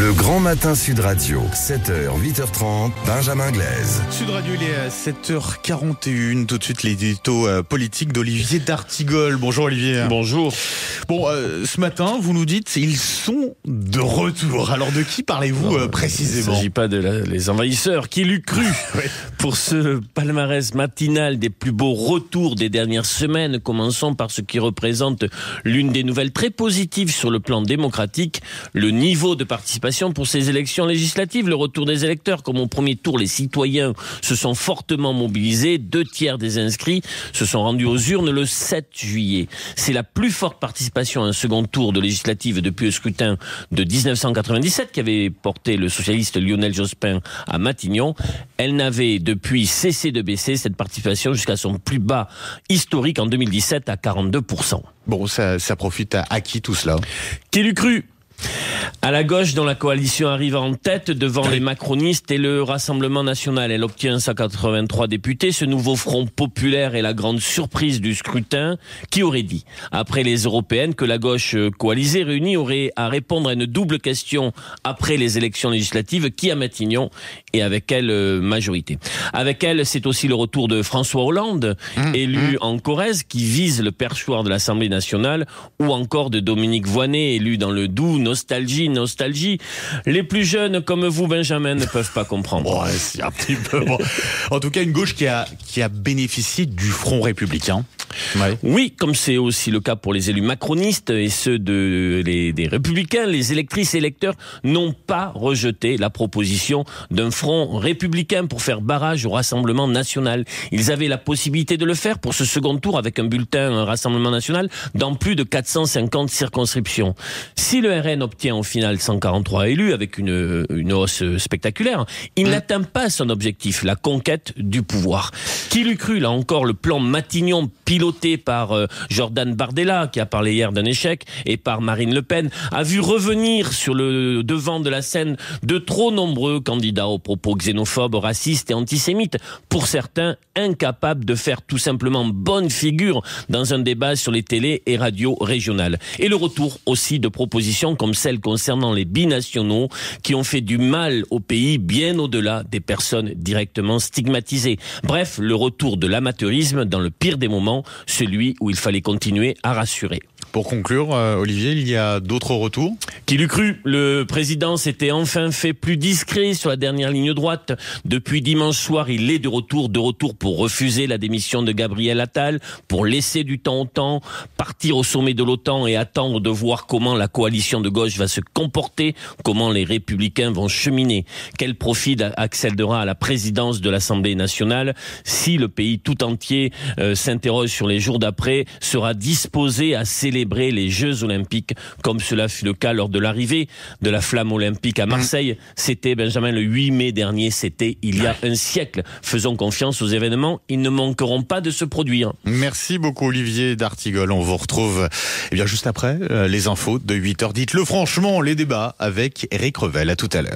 Le grand matin Sud Radio, 7h, 8h30, Benjamin Glaise. Sud Radio, il est à 7h41. Tout de suite, les l'édito euh, politiques d'Olivier D'Artigol. Bonjour Olivier. Bonjour. Bon, euh, ce matin, vous nous dites, ils sont de retour. Alors de qui parlez-vous euh, précisément Il ne s'agit pas des les envahisseurs, qui l'eût cru. pour ce palmarès matinal des plus beaux retours des dernières semaines. Commençons par ce qui représente l'une des nouvelles très positives sur le plan démocratique, le niveau de participation pour ces élections législatives. Le retour des électeurs, comme au premier tour, les citoyens se sont fortement mobilisés. Deux tiers des inscrits se sont rendus aux urnes le 7 juillet. C'est la plus forte participation à un second tour de législative depuis le scrutin de 1997 qui avait porté le socialiste Lionel Jospin à Matignon. Elle n'avait de depuis cesser de baisser cette participation jusqu'à son plus bas historique en 2017 à 42%. Bon, ça, ça profite à, qui tout cela Qui l'eût cru à la gauche, dont la coalition arrive en tête devant les macronistes et le Rassemblement national, elle obtient 183 députés. Ce nouveau front populaire est la grande surprise du scrutin. Qui aurait dit, après les européennes, que la gauche coalisée réunie aurait à répondre à une double question après les élections législatives, qui à Matignon et avec quelle euh, majorité Avec elle, c'est aussi le retour de François Hollande, mmh, mmh. élu en Corrèze, qui vise le perchoir de l'Assemblée nationale, ou encore de Dominique Voinet, élu dans le Doubs, nostalgie nostalgie. Les plus jeunes comme vous, Benjamin, ne peuvent pas comprendre. En tout cas, une gauche qui a, qui a bénéficié du front républicain. Oui, comme c'est aussi le cas pour les élus macronistes et ceux de, des républicains, les électrices et électeurs n'ont pas rejeté la proposition d'un front républicain pour faire barrage au Rassemblement national. Ils avaient la possibilité de le faire pour ce second tour avec un bulletin Rassemblement national dans plus de 450 circonscriptions. Si le RN obtient au final 143 élus avec une, hausse spectaculaire. Il mm. n'atteint pas son objectif, la conquête du pouvoir. Qui l'eût cru, là encore, le plan Matignon piloté par euh, Jordan Bardella, qui a parlé hier d'un échec, et par Marine Le Pen, a vu revenir sur le devant de la scène de trop nombreux candidats aux propos xénophobes, racistes et antisémites, pour certains incapables de faire tout simplement bonne figure dans un débat sur les télés et radios régionales. Et le retour aussi de propositions comme celle concernant concernant les binationaux qui ont fait du mal au pays bien au-delà des personnes directement stigmatisées. Bref, le retour de l'amateurisme dans le pire des moments, celui où il fallait continuer à rassurer. Pour conclure, euh, Olivier, il y a d'autres retours Qui l'eût cru Le président s'était enfin fait plus discret sur la dernière ligne droite. Depuis dimanche soir, il est de retour, de retour pour refuser la démission de Gabriel Attal, pour laisser du temps au temps, partir au sommet de l'OTAN et attendre de voir comment la coalition de gauche va se comporter, comment les républicains vont cheminer. Quel profit accèdera à la présidence de l'Assemblée nationale si le pays tout entier euh, s'interroge sur les jours d'après, sera disposé à sceller les Jeux Olympiques, comme cela fut le cas lors de l'arrivée de la flamme olympique à Marseille. C'était, Benjamin, le 8 mai dernier, c'était il y a un siècle. Faisons confiance aux événements, ils ne manqueront pas de se produire. Merci beaucoup, Olivier d'Artigol. On vous retrouve et eh bien, juste après euh, les infos de 8h. Dites-le franchement, les débats avec Eric Revel. À tout à l'heure.